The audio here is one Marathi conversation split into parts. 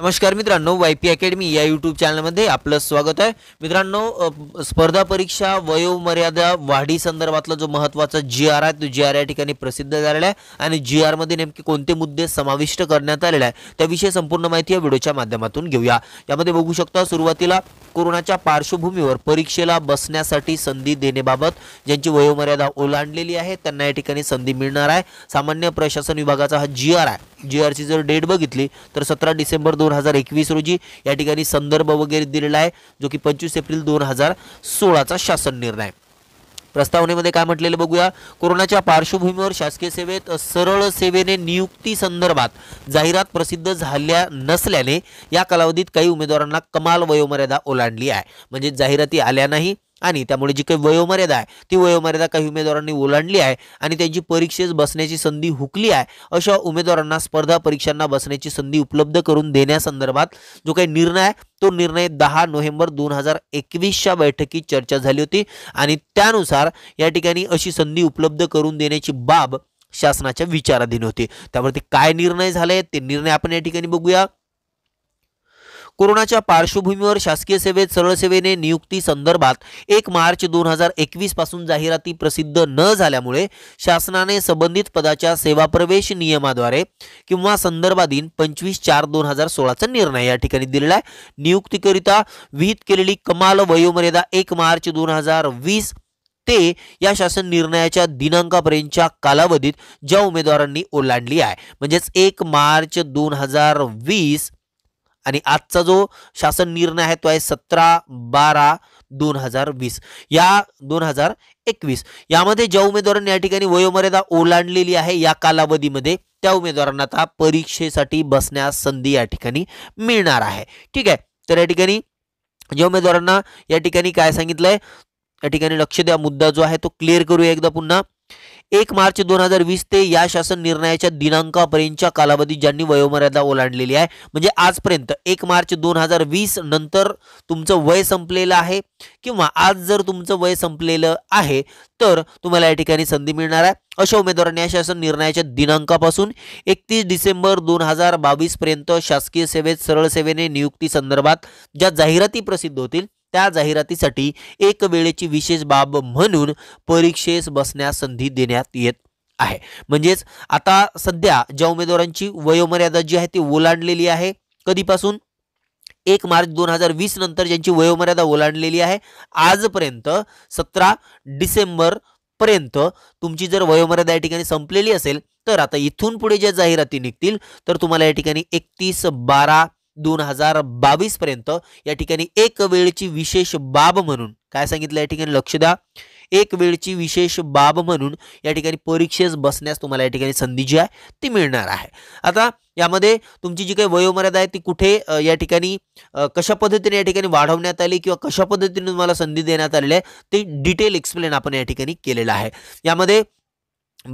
नमस्कार मित्रांनो वाय पी अकॅडमी या यूट्यूब चॅनलमध्ये आपलं स्वागत आहे मित्रांनो स्पर्धा परीक्षा वयोमर्यादा वाढी संदर्भातला जो महत्त्वाचा जी आर आहे तो जी आर या ठिकाणी प्रसिद्ध झालेला आहे आणि जी आरमध्ये नेमके कोणते मुद्दे समाविष्ट करण्यात आलेले आहे त्याविषयी संपूर्ण माहिती या व्हिडिओच्या माध्यमातून घेऊया यामध्ये बघू शकता सुरुवातीला कोरोनाच्या पार्श्वभूमीवर परीक्षेला बसण्यासाठी संधी देण्याबाबत ज्यांची वयोमर्यादा ओलांडलेली आहे त्यांना या ठिकाणी संधी मिळणार आहे सामान्य प्रशासन विभागाचा हा जी आर आहे जी आर सी जर डेट बघितली तर सतरा डिसेंबर दोन हजार एकवीस रोजी या ठिकाणी संदर्भ वगैरे दिलेला आहे जो की पंचवीस एप्रिल दोन हजार सोळाचा शासन निर्णय प्रस्तावनेमध्ये काय म्हटलेलं बघूया कोरोनाच्या पार्श्वभूमीवर शासकीय सेवेत सरळ सेवेने नियुक्ती संदर्भात जाहिरात प्रसिद्ध झाल्या नसल्याने या कालावधीत काही उमेदवारांना कमाल वयोमर्यादा ओलांडली आहे म्हणजे जाहिराती आल्या नाही आणि त्यामुळे जी काही वयोमर्यादा आहे ती वयोमर्यादा काही उमेदवारांनी ओलांडली आहे आणि त्यांची परीक्षेस बसण्याची संधी हुकली आहे अशा उमेदवारांना स्पर्धा परीक्षांना बसण्याची संधी उपलब्ध करून देण्यासंदर्भात जो काही निर्णय आहे तो निर्णय दहा नोव्हेंबर दोन हजार एकवीसच्या बैठकीत चर्चा झाली होती आणि त्यानुसार या ठिकाणी अशी संधी उपलब्ध करून देण्याची बाब शासनाच्या विचाराधीन होती त्यावरती काय निर्णय झाले ते निर्णय आपण या ठिकाणी बघूया कोरोनाच्या पार्श्वभूमीवर शासकीय सेवेत सरळ सेवेने नियुक्ती संदर्भात एक मार्च दोन हजार एकवीस पासून जाहिराती प्रसिद्ध न झाल्यामुळे शासनाने संबंधित पदाच्या सेवाप्रवेश नियमाद्वारे किंवा संदर्भाधीन पंचवीस चार दोन हजार सोळाचा निर्णय या ठिकाणी दिलेला आहे नियुक्तीकरिता विहित केलेली कमाल वयोमर्यादा एक मार्च दोन हजार वीस ते या शासन निर्णयाच्या दिनांकापर्यंतच्या कालावधीत ज्या उमेदवारांनी ओलांडली आहे म्हणजेच एक मार्च दोन हजार वीस आणि आजचा जो शासन निर्णय आहे तो आहे सतरा बारा दोन हजार वीस या दोन हजार एकवीस यामध्ये ज्या उमेदवारांनी या ठिकाणी वयोमर्यादा ओलांडलेली आहे या कालावधीमध्ये त्या उमेदवारांना आता परीक्षेसाठी बसण्यास संधी या ठिकाणी मिळणार आहे ठीक आहे तर या ठिकाणी ज्या उमेदवारांना या ठिकाणी काय सांगितलंय या ठिकाणी लक्ष द्या मुद्दा जो आहे तो क्लिअर करूया एकदा पुन्हा एक मार्च दोन हजार वीस ते या शासन निर्णयाच्या दिनांकापर्यंतच्या कालावधी ज्यांनी वयोमर्यादा ओलांडलेली आहे म्हणजे आजपर्यंत एक मार्च दोन हजार वीस नंतर तुमचं वय संपलेलं आहे किंवा आज जर तुमचं वय संपलेलं आहे तर तुम्हाला या ठिकाणी संधी मिळणार आहे अशा उमेदवारांनी या शासन निर्णयाच्या दिनांकापासून एकतीस डिसेंबर दोन हजार बावीसपर्यंत शासकीय सेवेत सरळ सेवेने नियुक्ती संदर्भात ज्या जाहिराती प्रसिद्ध होतील त्या जाहिरातीसाठी एक वेळेची विशेष बाब म्हणून परीक्षेस बसण्यास संधी देण्यात येत आहे म्हणजेच आता सध्या ज्या उमेदवारांची वयोमर्यादा जी आहे ती ओलांडलेली आहे कधीपासून एक मार्च दोन हजार वीस नंतर ज्यांची वयोमर्यादा ओलांडलेली आहे आजपर्यंत सतरा डिसेंबर पर्यंत तुमची जर वयोमर्यादा या ठिकाणी संपलेली असेल तर आता इथून पुढे ज्या जाहिराती निघतील तर तुम्हाला या ठिकाणी एकतीस बारा दोन हजार बावीस पर्यंत या ठिकाणी एक वेळची विशेष बाब म्हणून काय सांगितलं या ठिकाणी लक्ष द्या एक वेळची विशेष बाब म्हणून या ठिकाणी परीक्षेस बसण्यास तुम्हाला या ठिकाणी संधी जी आहे ती मिळणार आहे आता यामध्ये तुमची जी काही वयोमर्यादा आहे ती कुठे या ठिकाणी कशा पद्धतीने या ठिकाणी वाढवण्यात आली किंवा कशा पद्धतीने तुम्हाला संधी देण्यात आलेली आहे ते डिटेल एक्सप्लेन आपण या ठिकाणी केलेलं आहे यामध्ये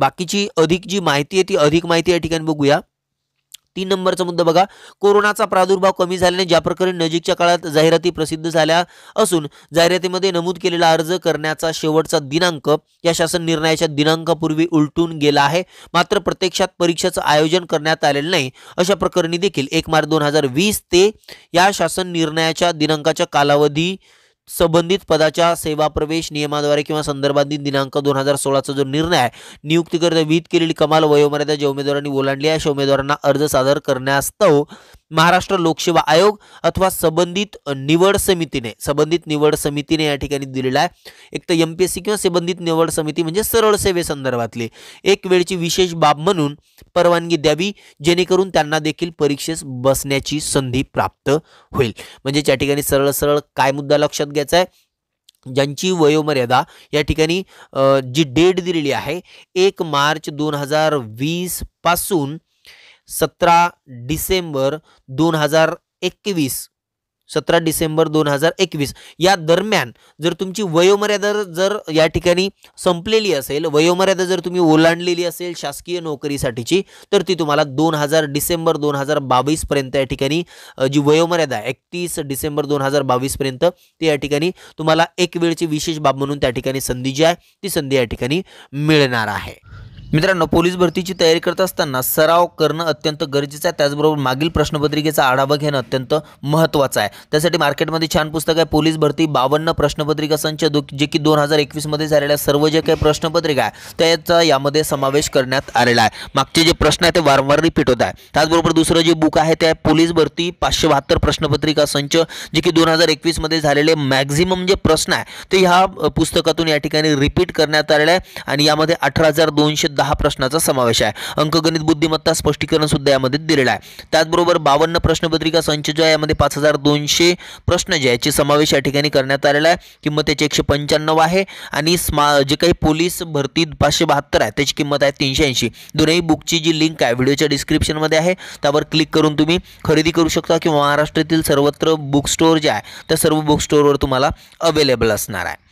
बाकीची अधिक जी माहिती आहे ती अधिक माहिती या ठिकाणी बघूया तीन नंबरचा मुद्दा बघा कोरोनाचा प्रादुर्भाव कमी झाल्याने ज्या प्रकरणी नजीकच्या काळात जाहिराती प्रसिद्ध झाल्या असून जाहिरातीमध्ये नमूद केलेला अर्ज करण्याचा शेवटचा दिनांक या शासन निर्णयाच्या दिनांकापूर्वी उलटून गेला आहे मात्र प्रत्यक्षात परीक्षेचं आयोजन करण्यात आलेलं नाही अशा प्रकरणी देखील एक मार्च दोन हजार वीस ते या शासन निर्णयाच्या दिनांकाच्या कालावधी संबंधित पदाच्या सेवा प्रवेश नियमाद्वारे किंवा संदर्भातील दिनांक दोन हजार सोळाचा जो निर्णय आहे नियुक्ती विहित केलेली कमाल वयोमर्यादा ज्या उमेदवारांनी ओलांडली आहे अशा उमेदवारांना अर्ज सादर करण्यास्तव महाराष्ट्र लोकसेवा आयोग अथवा संबंधित निवड समितीने संबंधित निवड समितीने या ठिकाणी दिलेला आहे एक तर एम पी एस सी किंवा संबंधित निवड समिती म्हणजे सरळ सेवेसंदर्भातली एक वेळची विशेष बाब म्हणून परवानगी द्यावी जेणेकरून त्यांना देखील परीक्षेस बसण्याची संधी प्राप्त होईल म्हणजे या ठिकाणी सरळ सरळ काय मुद्दा लक्षात घ्यायचा आहे ज्यांची वयोमर्यादा या ठिकाणी जी डेट दिलेली आहे एक मार्च दोन हजार वीसपासून सतरा डिसेंबर दोन हजार एकवीस सतरा डिसेंबर दोन हजार एकवीस या दरम्यान जर तुमची वयोमर्यादा जर या ठिकाणी संपलेली असेल वयोमर्यादा जर तुम्ही ओलांडलेली असेल शासकीय नोकरीसाठीची तर ती तुम्हाला दोन हजार डिसेंबर दोन हजार बावीसपर्यंत या ठिकाणी जी वयोमर्यादा एकतीस डिसेंबर दोन हजार बावीसपर्यंत ती या ठिकाणी तुम्हाला एक वेळची विशेष बाब म्हणून त्या ठिकाणी संधी जी आहे ती संधी या ठिकाणी मिळणार आहे मित्रांनो पोलीस भरतीची तयारी करत असताना सराव करणं अत्यंत गरजेचं आहे त्याचबरोबर मागील प्रश्नपत्रिकेचा आढावा घेणं अत्यंत महत्त्वाचं आहे त्यासाठी मार्केटमध्ये छान पुस्तक आहे पोलीस भरती बावन्न प्रश्नपत्रिका संच जे की दोन हजार एकवीसमध्ये झालेल्या सर्व जे काही प्रश्नपत्रिका आहे त्याचा यामध्ये समावेश करण्यात आलेला आहे मागचे जे प्रश्न आहे ते वारंवार रिपीट होत आहे त्याचबरोबर दुसरं जे बुक आहे ते पोलीस भरती पाचशे बहात्तर प्रश्नपत्रिका संच जे की दोन हजार एकवीसमध्ये झालेले मॅक्झिमम जे प्रश्न आहे ते ह्या पुस्तकातून या ठिकाणी रिपीट करण्यात आलेलं आहे आणि यामध्ये अठरा हजार दोनशे दहा दहा प्रश्नाचा समावेश आहे अंकगणित बुद्धिमत्ता स्पष्टीकरण सुद्धा यामध्ये दिलेला आहे त्याचबरोबर बावन्न प्रश्नपत्रिका संच जो आहे यामध्ये पाच हजार दोनशे प्रश्न जे याचे समावेश या ठिकाणी करण्यात आलेला आहे किंमत त्याची एकशे पंच्याण्णव आहे आणि स्मा जे काही पोलीस भरती पाचशे बहात्तर आहे त्याची किंमत आहे तीनशे ऐंशी दोन्ही बुकची जी लिंक आहे व्हिडिओच्या डिस्क्रिप्शनमध्ये आहे त्यावर क्लिक करून तुम्ही खरेदी करू शकता किंवा महाराष्ट्रातील सर्वत्र बुक स्टोअर जे आहे त्या सर्व बुक स्टोअरवर तुम्हाला अवेलेबल असणार आहे